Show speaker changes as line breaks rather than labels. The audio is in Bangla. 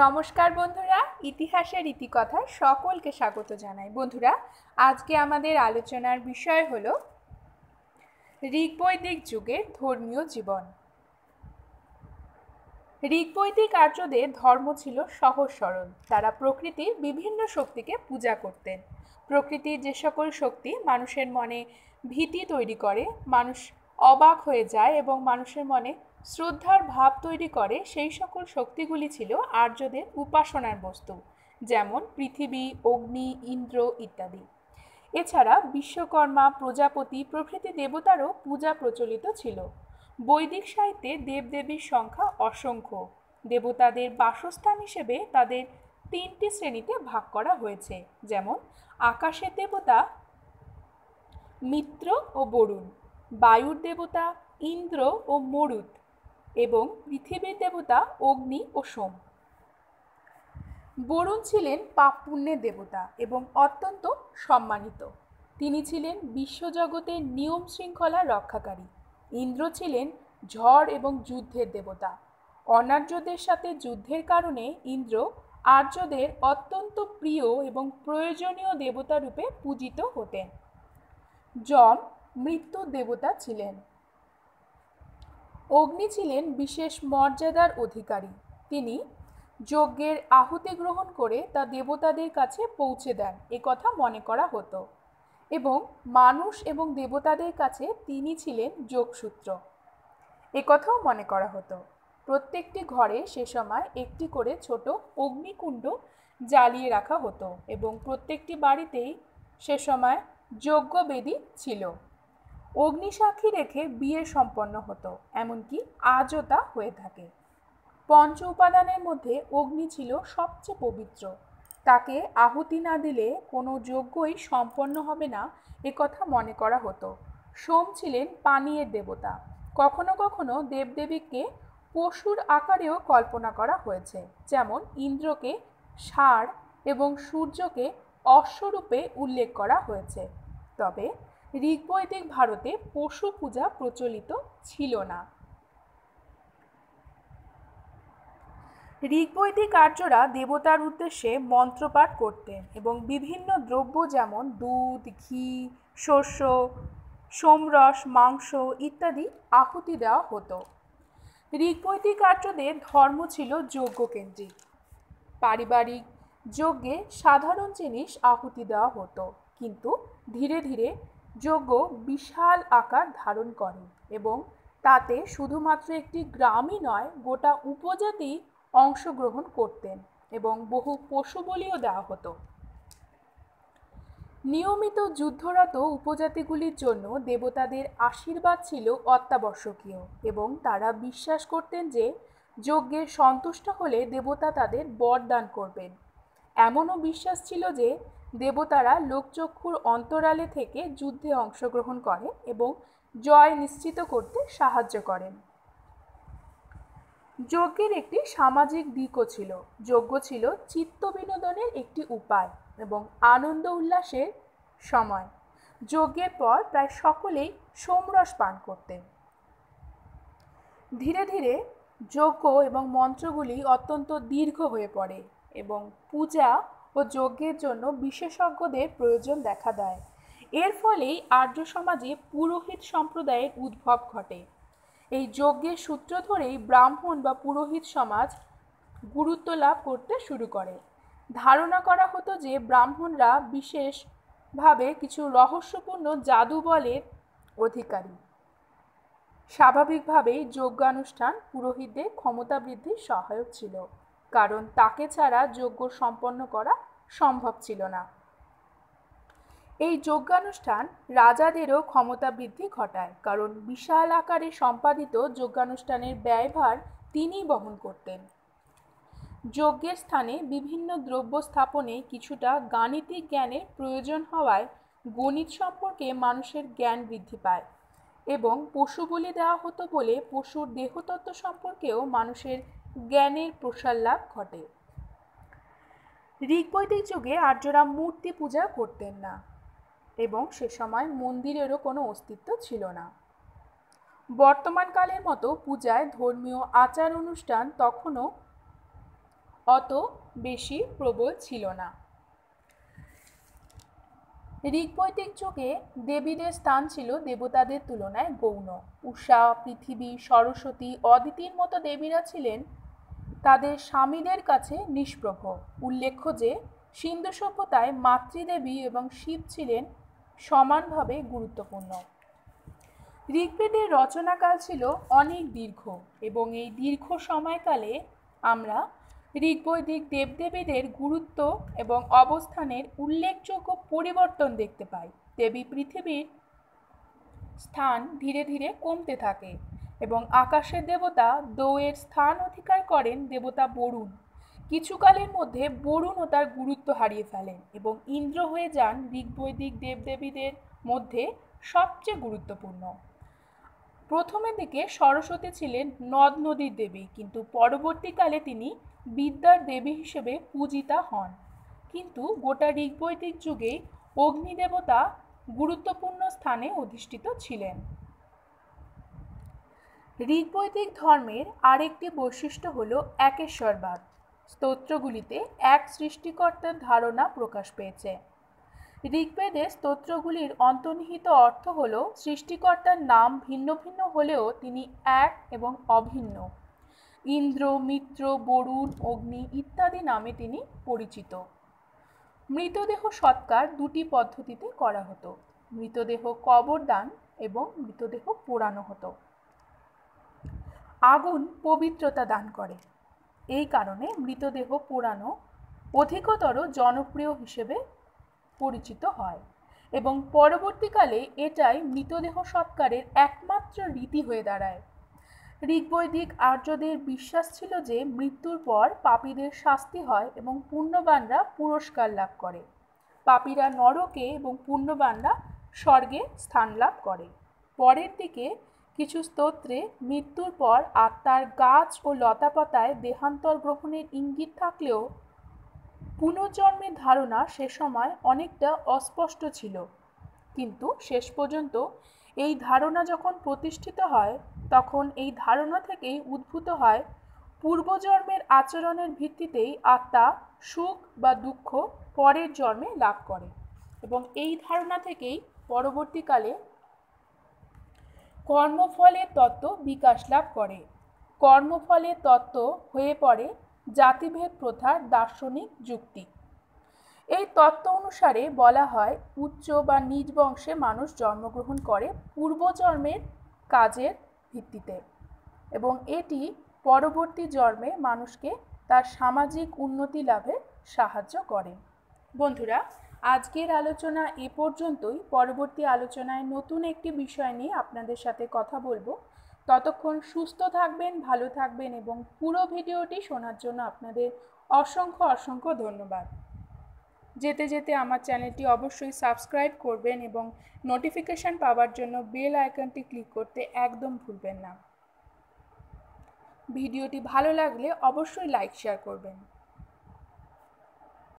নমস্কার বন্ধুরা ইতিহাসের ইতিকথায় সকলকে স্বাগত জানাই বন্ধুরা আজকে আমাদের আলোচনার বিষয় হল ঋগবৈদিক যুগের ধর্মীয় জীবন ঋগবৈদিক আর্যদের ধর্ম ছিল সহজ সরল তারা প্রকৃতির বিভিন্ন শক্তিকে পূজা করতেন প্রকৃতির যে সকল শক্তি মানুষের মনে ভীতি তৈরি করে মানুষ অবাক হয়ে যায় এবং মানুষের মনে শ্রদ্ধার ভাব তৈরি করে সেই সকল শক্তিগুলি ছিল আর্যদের উপাসনার বস্তু যেমন পৃথিবী অগ্নি ইন্দ্র ইত্যাদি এছাড়া বিশ্বকর্মা প্রজাপতি প্রভৃতি দেবতারও পূজা প্রচলিত ছিল বৈদিক সাহিত্যে দেবদেবীর সংখ্যা অসংখ্য দেবতাদের বাসস্থান হিসেবে তাদের তিনটি শ্রেণীতে ভাগ করা হয়েছে যেমন আকাশের দেবতা মিত্র ও বরুণ বায়ুর দেবতা ইন্দ্র ও মরুত এবং পৃথিবীর দেবতা অগ্নি ও সোম বরুণ ছিলেন পাপ পুণ্যের দেবতা এবং অত্যন্ত সম্মানিত তিনি ছিলেন বিশ্বজগতের নিয়ম শৃঙ্খলা রক্ষাকারী ইন্দ্র ছিলেন ঝড় এবং যুদ্ধের দেবতা অনার্যদের সাথে যুদ্ধের কারণে ইন্দ্র আর্যদের অত্যন্ত প্রিয় এবং প্রয়োজনীয় দেবতা রূপে পূজিত হতেন যম মৃত্যুর দেবতা ছিলেন অগ্নি ছিলেন বিশেষ মর্যাদার অধিকারী তিনি যজ্ঞের আহুতি গ্রহণ করে তা দেবতাদের কাছে পৌঁছে দেন এ কথা মনে করা হতো এবং মানুষ এবং দেবতাদের কাছে তিনি ছিলেন যোগসূত্র এ কথাও মনে করা হতো প্রত্যেকটি ঘরে সে সময় একটি করে ছোট অগ্নিকুণ্ড জ্বালিয়ে রাখা হতো এবং প্রত্যেকটি বাড়িতেই সে সময় যজ্ঞবেদী ছিল অগ্নিসাক্ষী রেখে বিয়ে সম্পন্ন হতো এমনকি আজও তা হয়ে থাকে পঞ্চ উপাদানের মধ্যে অগ্নি ছিল সবচেয়ে পবিত্র তাকে আহুতি না দিলে কোনো যজ্ঞই সম্পন্ন হবে না কথা মনে করা হতো সোম ছিলেন পানীয়ের দেবতা কখনো কখনো দেবদেবীকে পশুর আকারেও কল্পনা করা হয়েছে যেমন ইন্দ্রকে ষাঁড় এবং সূর্যকে অশ্বরূপে উল্লেখ করা হয়েছে তবে ঋগ্বৈদিক ভারতে পশু পূজা প্রচলিত ছিল না ঋগ্বৈদিক আর্যরা দেবতার উদ্দেশ্যে মন্ত্রপাঠ করতেন এবং বিভিন্ন দ্রব্য যেমন দুধ ঘি শস্য সোমরস মাংস ইত্যাদি আহুতি দেওয়া হতো ঋগ্বৈদিক আর্যদের ধর্ম ছিল যজ্ঞকেন্দ্রিক পারিবারিক যজ্ঞে সাধারণ জিনিস আহুতি দেওয়া হতো কিন্তু ধীরে ধীরে যজ্ঞ বিশাল আকার ধারণ করে এবং তাতে শুধুমাত্র একটি গ্রামই নয় গোটা উপজাতি অংশগ্রহণ করতেন এবং বহু পশু বলিও দেওয়া হতো নিয়মিত যুদ্ধরত উপজাতিগুলির জন্য দেবতাদের আশীর্বাদ ছিল অত্যাবশ্যকীয় এবং তারা বিশ্বাস করতেন যে যজ্ঞে সন্তুষ্ট হলে দেবতা তাদের বরদান করবেন এমনও বিশ্বাস ছিল যে দেবতারা লোকচক্ষুর অন্তরালে থেকে যুদ্ধে অংশগ্রহণ করে এবং জয় নিশ্চিত করতে সাহায্য করেন যজ্ঞের একটি সামাজিক দিকও ছিল যজ্ঞ ছিল চিত্ত বিনোদনের একটি উপায় এবং আনন্দ উল্লাসের সময় যজ্ঞের পর প্রায় সকলেই সোমরস পান করতেন ধীরে ধীরে যজ্ঞ এবং মন্ত্রগুলি অত্যন্ত দীর্ঘ হয়ে পড়ে এবং পূজা ও যজ্ঞের জন্য বিশেষজ্ঞদের প্রয়োজন দেখা দেয় এর ফলেই আর্য সমাজে পুরোহিত সম্প্রদায়ের উদ্ভব ঘটে এই যজ্ঞের সূত্র ধরেই ব্রাহ্মণ বা পুরোহিত সমাজ গুরুত্ব লাভ করতে শুরু করে ধারণা করা হতো যে ব্রাহ্মণরা বিশেষভাবে কিছু রহস্যপূর্ণ জাদু বলের অধিকারী স্বাভাবিকভাবেই যজ্ঞানুষ্ঠান পুরোহিতদের ক্ষমতা বৃদ্ধির সহায়ক ছিল কারণ তাকে ছাড়া যজ্ঞ সম্পন্ন করা সম্ভব ছিল না এই যজ্ঞানুষ্ঠান রাজাদেরও ক্ষমতা বৃদ্ধি ঘটায় কারণ বিশাল আকারে সম্পাদিত যজ্ঞানুষ্ঠানের ব্যয়ভার তিনি বহন করতেন যজ্ঞের স্থানে বিভিন্ন দ্রব্য স্থাপনে কিছুটা গাণিতিক জ্ঞানের প্রয়োজন হওয়ায় গণিত সম্পর্কে মানুষের জ্ঞান বৃদ্ধি পায় এবং পশু বলি দেওয়া হতো বলে পশুর দেহতত্ত্ব সম্পর্কেও মানুষের জ্ঞানের প্রসার লাভ ঘটে ঋগ্বৈদিক যুগে আর্যরা মূর্তি পূজা করতেন না এবং সে সময় মন্দিরেরও কোনো অস্তিত্ব ছিল না বর্তমানকালের মতো পূজায় ধর্মীয় আচার অনুষ্ঠান তখনও অত বেশি প্রবল ছিল না ঋগ্বৈদিক যুগে দেবীদের স্থান ছিল দেবতাদের তুলনায় গৌণ উষা পৃথিবী সরস্বতী অদিতির মতো দেবীরা ছিলেন তাদের স্বামীদের কাছে নিষ্প্রভ উল্লেখ্য যে সিন্ধু সভ্যতায় মাতৃদেবী এবং শিব ছিলেন সমানভাবে গুরুত্বপূর্ণ ঋগ্বেদের রচনাকাল ছিল অনেক দীর্ঘ এবং এই দীর্ঘ সময়কালে আমরা ঋগ্বৈদিক দেবদেবীদের গুরুত্ব এবং অবস্থানের উল্লেখযোগ্য পরিবর্তন দেখতে পাই দেবী পৃথিবীর স্থান ধীরে ধীরে কমতে থাকে এবং আকাশের দেবতা দৌয়ের স্থান অধিকার করেন দেবতা বরুণ কিছুকালের মধ্যে বরুণ ও তার গুরুত্ব হারিয়ে ফেলেন এবং ইন্দ্র হয়ে যান ঋগবৈদিক দেবদেবীদের মধ্যে সবচেয়ে গুরুত্বপূর্ণ প্রথমের দিকে সরস্বতী ছিলেন নদ নদীর দেবী কিন্তু পরবর্তীকালে তিনি বিদ্যার দেবী হিসেবে পূজিতা হন কিন্তু গোটা ঋগবৈদিক যুগে অগ্নিদেবতা গুরুত্বপূর্ণ স্থানে অধিষ্ঠিত ছিলেন ঋগ্বৈদিক ধর্মের আরেকটি বৈশিষ্ট্য হল একেশ্বরবাদ স্তোত্রগুলিতে এক সৃষ্টিকর্তার ধারণা প্রকাশ পেয়েছে ঋগ্বেদে স্তোত্রগুলির অন্তর্নিহিত অর্থ হল সৃষ্টিকর্তার নাম ভিন্ন ভিন্ন হলেও তিনি এক এবং অভিন্ন ইন্দ্র মিত্র বরুণ অগ্নি ইত্যাদি নামে তিনি পরিচিত মৃতদেহ সৎকার দুটি পদ্ধতিতে করা হতো মৃতদেহ কবরদান এবং মৃতদেহ পোড়ানো হতো আগুন পবিত্রতা দান করে এই কারণে মৃতদেহ পুরানো অধিকতর জনপ্রিয় হিসেবে পরিচিত হয় এবং পরবর্তীকালে এটাই মৃতদেহ সৎকারের একমাত্র রীতি হয়ে দাঁড়ায় ঋগ্বৈদিক আর্যদের বিশ্বাস ছিল যে মৃত্যুর পর পাপীদের শাস্তি হয় এবং পুণ্যবানরা পুরস্কার লাভ করে পাপীরা নরকে এবং পুণ্যবানরা স্বর্গে স্থান লাভ করে পরের দিকে কিছু স্তোত্রে মৃত্যুর পর আত্মার গাছ ও লতাপাতায় দেহান্তর গ্রহণের ইঙ্গিত থাকলেও পুনর্জন্মের ধারণা সে সময় অনেকটা অস্পষ্ট ছিল কিন্তু শেষ পর্যন্ত এই ধারণা যখন প্রতিষ্ঠিত হয় তখন এই ধারণা থেকেই উদ্ভূত হয় পূর্বজন্মের আচরণের ভিত্তিতেই আত্মা সুখ বা দুঃখ পরের জন্মে লাভ করে এবং এই ধারণা থেকেই পরবর্তীকালে কর্মফলের তত্ত্ব বিকাশ লাভ করে কর্মফলের তত্ত্ব হয়ে পড়ে জাতিভেদ প্রথার দার্শনিক যুক্তি এই তত্ত্ব অনুসারে বলা হয় উচ্চ বা নিজ বংশে মানুষ জন্মগ্রহণ করে পূর্বজন্মের কাজের ভিত্তিতে এবং এটি পরবর্তী জন্মে মানুষকে তার সামাজিক উন্নতি লাভে সাহায্য করে বন্ধুরা আজকের আলোচনা এ পর্যন্তই পরবর্তী আলোচনায় নতুন একটি বিষয় নিয়ে আপনাদের সাথে কথা বলবো ততক্ষণ সুস্থ থাকবেন ভালো থাকবেন এবং পুরো ভিডিওটি শোনার জন্য আপনাদের অসংখ্য অসংখ্য ধন্যবাদ যেতে যেতে আমার চ্যানেলটি অবশ্যই সাবস্ক্রাইব করবেন এবং নোটিফিকেশান পাওয়ার জন্য বেল আইকনটি ক্লিক করতে একদম ভুলবেন না ভিডিওটি ভালো লাগলে অবশ্যই লাইক শেয়ার করবেন